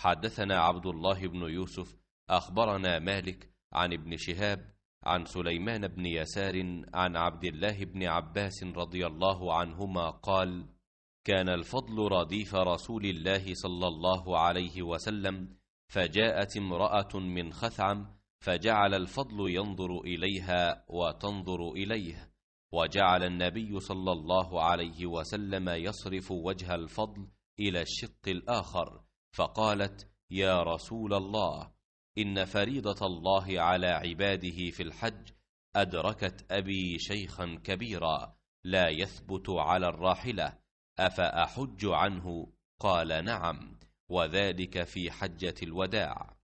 حدثنا عبد الله بن يوسف أخبرنا مالك عن ابن شهاب عن سليمان بن يسار عن عبد الله بن عباس رضي الله عنهما قال كان الفضل رديف رسول الله صلى الله عليه وسلم فجاءت امرأة من خثعم فجعل الفضل ينظر إليها وتنظر إليه وجعل النبي صلى الله عليه وسلم يصرف وجه الفضل إلى الشق الآخر فقالت يا رسول الله إن فريضة الله على عباده في الحج أدركت أبي شيخا كبيرا لا يثبت على الراحلة أفأحج عنه قال نعم وذلك في حجة الوداع